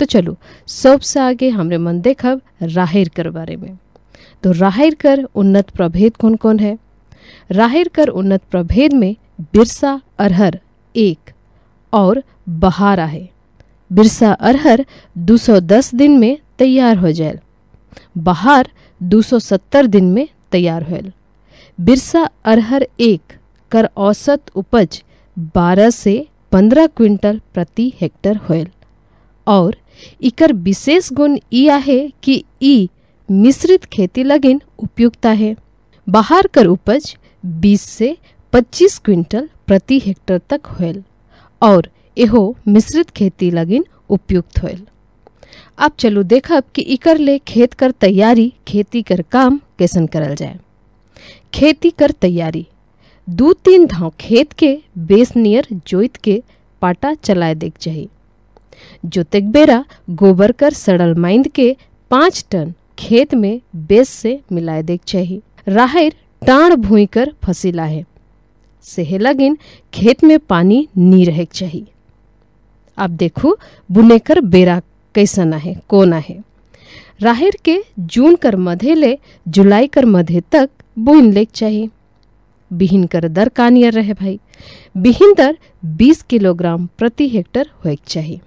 तो चलो सबसे आगे हमरे मन देखब राहिर कर बारे में तो राहिर कर उन्नत प्रभेद कौन कौन है राहिर कर उन्नत प्रभेद में बिरसा अरहर एक और बहारा है बिरसा अरहर 210 दिन में तैयार हो जाए बहार 270 दिन में तैयार होल बिरसा अरहर एक कर औसत उपज 12 से 15 क्विंटल प्रति हेक्टर होल और इकर विशेष गुण ई आहे कि ई मिश्रित खेती लगिन उपयुक्त है बाहर कर उपज 20 से 25 क्विंटल प्रति हेक्टर तक होल और एहो मिश्रित खेती लगिन उपयुक्त होल अब चलू देख कि इकर ले खेत कर तैयारी खेती कर काम कैसन करल जाए खेती कर तैयारी दू तीन धाव खेत के बेस नियर जोत के पाटा चलाए देख चाहिए जोतिक बेरा गोबर कर सड़ल माइंद के पाँच टन खेत में बेस से मिलाए देख चाहिए राहर टाण भूई कर फसीला है सहे लगिन खेत में पानी नी रह चाहिए अब देखो बुने कर बेरा कैसा ना है कोना है राहर के जून कर मधे ले जुलाई कर मधे तक बुन लेक चाहिए बिहिन कर दर कानियर रहे भाई बिहिन दर 20 किलोग्राम प्रति हेक्टर हो चाहिए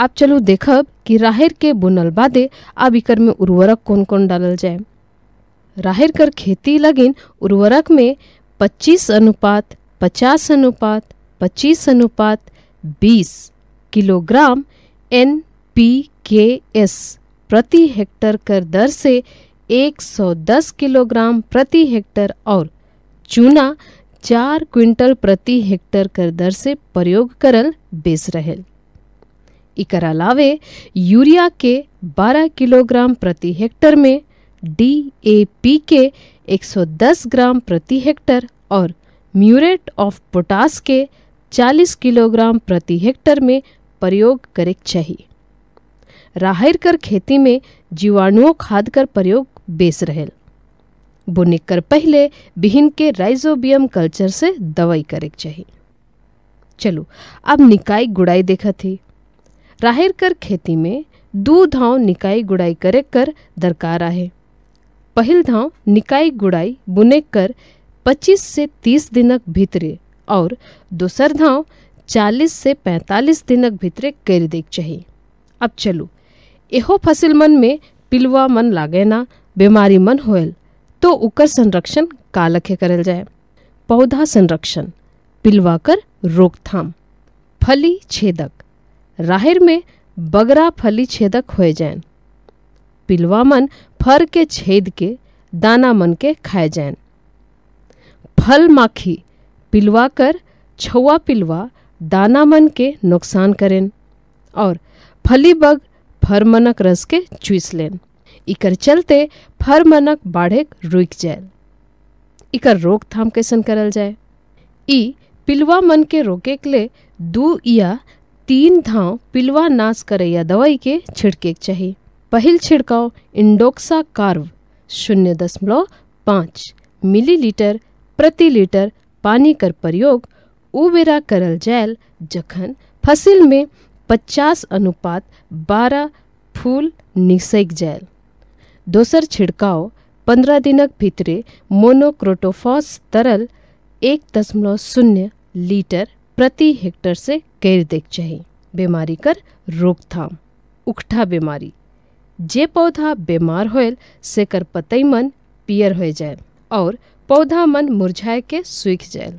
आप चलू देखब कि राहर के बुनल बादे अब इकर में उर्वरक कौन कौन डालल जाए राहर कर खेती लगिन उर्वरक में 25 अनुपात 50 अनुपात 25 अनुपात 20 kilogram N P K S प्रति हेक्टर कर दर से 110 किलोग्राम प्रति हेक्टर और चूना चार क्विंटल प्रति हेक्टर कर दर से प्रयोग करल बेस रहल इकर अलावे यूरिया के 12 किलोग्राम प्रति हेक्टर में डीएपी के 110 ग्राम प्रति हेक्टर और म्यूरेट ऑफ पोटास के 40 किलोग्राम प्रति हेक्टर में प्रयोग करे चाहिए राहर कर खेती में जीवाणुओं खाद कर प्रयोग बेस रहेल बुनिक कर पहले बिहिन के राइजोबियम कल्चर से दवाई करे चाहिए चलो अब निकाय गुड़ाई देखा थी राहिर कर खेती में दो धाव निकाई गुड़ाई करे कर दरकार आहे पहल धाव निकाई गुड़ाई बुने कर 25 से 30 दिनक भीतरे और दूसर धाव 40 से 45 दिनक भीतरे कर देख चाहिए अब चलू एहो फसल मन में पिलवा मन लागे ना बीमारी मन हो तो उकर संरक्षण का लखे करल जाए पौधा संरक्षण पिलवा कर रोकथाम फली छेदक राहिर में बगरा फली छेदक हो जायन पिलवा मन फर के छेद के दाना मन के खाए जायन फल माखी पिलवा कर छुआ पिलवा दाना मन के नुकसान करें और फली बग फर मनक रस के चुस लेन इकर चलते फर मनक बाढ़े रुक जाए इकर रोकथाम कैसन करल जाए ई पिलवा मन के रोके के लिए दू या तीन धाव पिलवा नाश करैया दवाई के छिड़के चाहिए पहल छिड़काव इंडोक्सा कार्व शून्य दशमलव पाँच मिलीलीटर प्रति लीटर पानी कर प्रयोग उबेरा करल जायल जखन फसिल में 50 अनुपात 12 फूल निसक जाए दोसर छिड़काव 15 दिनक भीतरे मोनोक्रोटोफॉस तरल एक दशमलव शून्य लीटर प्रति हेक्टर से गैर देख चाहिए बीमारी कर रोकथाम उखठा बीमारी जे पौधा बीमार होयल सेकर पतई मन पियर हो जाए और पौधा मन मुरझाए के सूख जाए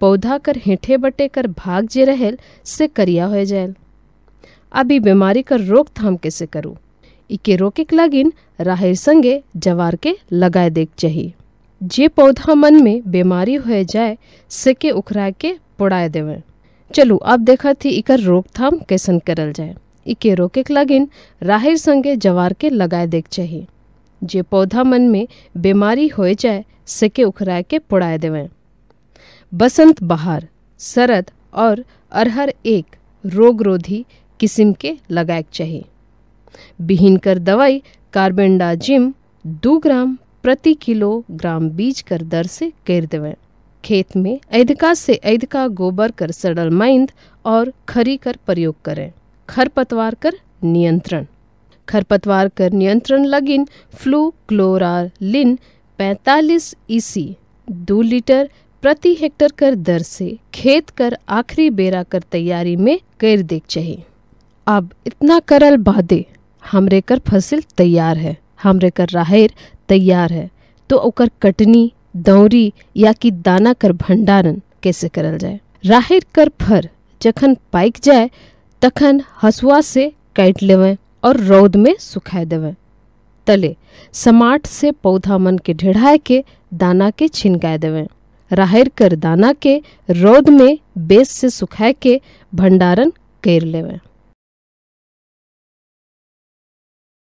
पौधा कर हेठे बटे कर भाग जे रहेल से करिया हो जाए अभी बीमारी कर रोकथाम कैसे करूँ इके रोके लगिन राहर संगे जवार के लगाए देख चाहिए जे पौधा मन में बीमारी हो जाए से के उखरा के पोड़ाए देवे चलू अब देखा थी इकर रोकथाम कैसन करल जाए इके रोके लगिन राहर संगे जवार के लगाए देख चाहिए जे पौधा मन में बीमारी हो जाए सके उखरा के पोड़ाए देवे बसंत बहार शरद और अरहर एक रोग रोधी किस्म के लगाए चाहिए बिहीन कर दवाई कार्बेंडाजिम दू ग्राम प्रति किलो ग्राम बीज कर दर से कर देवें खेत में ऐदका से ऐदका गोबर कर सड़ल माइंद और खरी कर प्रयोग करें खरपतवार कर नियंत्रण खरपतवार कर नियंत्रण लगिन फ्लू लिन पैतालीस ईसी दो लीटर प्रति हेक्टर कर दर से खेत कर आखिरी बेरा कर तैयारी में कर देख चाहिए अब इतना करल बादे हमरे कर फसल तैयार है हमरे कर राहर तैयार है तो ओकर कटनी दौरी या कि दाना कर भंडारण कैसे करल जाए राहर कर फर जखन पाइक जाए तखन हसुआ से काट लेवें और रौद में सुखा देवें तले समाट से पौधा मन के ढेढ़ाए के दाना के छिनका देवें राहर कर दाना के रौद में बेस से सुखा के भंडारण कर लेवें